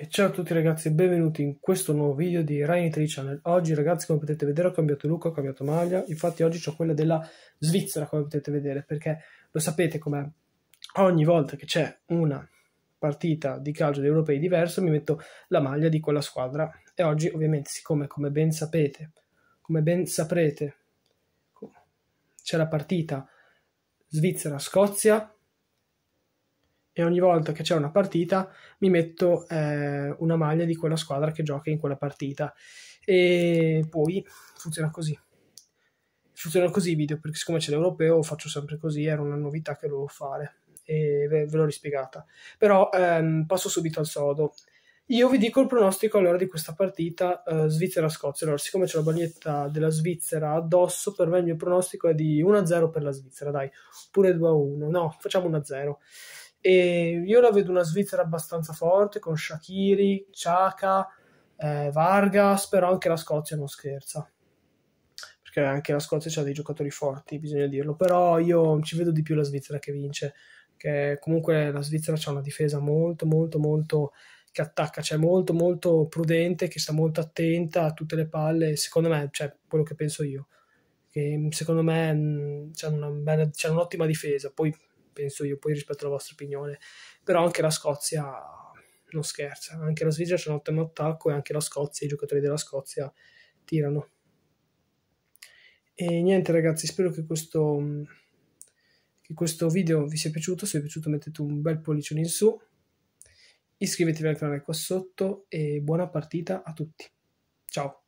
E ciao a tutti ragazzi e benvenuti in questo nuovo video di Ryan Tree Channel. Oggi ragazzi come potete vedere ho cambiato look, ho cambiato maglia, infatti oggi ho quella della Svizzera come potete vedere perché lo sapete com'è, ogni volta che c'è una partita di calcio di europei diverso mi metto la maglia di quella squadra e oggi ovviamente siccome come ben sapete, come ben saprete c'è la partita Svizzera-Scozia e ogni volta che c'è una partita mi metto eh, una maglia di quella squadra che gioca in quella partita e poi funziona così Funziona così i video perché siccome c'è l'europeo faccio sempre così era una novità che dovevo fare e ve, ve l'ho rispiegata però ehm, passo subito al sodo io vi dico il pronostico allora di questa partita eh, Svizzera-Scozia. Allora, siccome c'è la bagnetta della Svizzera addosso, per me il mio pronostico è di 1-0 per la Svizzera, dai, oppure 2-1. No, facciamo 1-0. E io la vedo una Svizzera abbastanza forte con Shakiri, Chaka, eh, Vargas, però anche la Scozia non scherza. Perché anche la Scozia ha dei giocatori forti, bisogna dirlo. Però io ci vedo di più la Svizzera che vince. Che comunque la Svizzera ha una difesa molto, molto, molto che attacca, cioè molto, molto prudente, che sta molto attenta a tutte le palle. Secondo me, cioè quello che penso io, che secondo me mm, hanno un'ottima difesa. Poi penso io, poi rispetto alla vostra opinione. Però anche la Scozia non scherza, anche la Svizzera c'è un ottimo attacco e anche la Scozia, i giocatori della Scozia tirano. E niente ragazzi, spero che questo, che questo video vi sia piaciuto, se vi è piaciuto mettete un bel pollicione in su, iscrivetevi al canale qua sotto e buona partita a tutti. Ciao!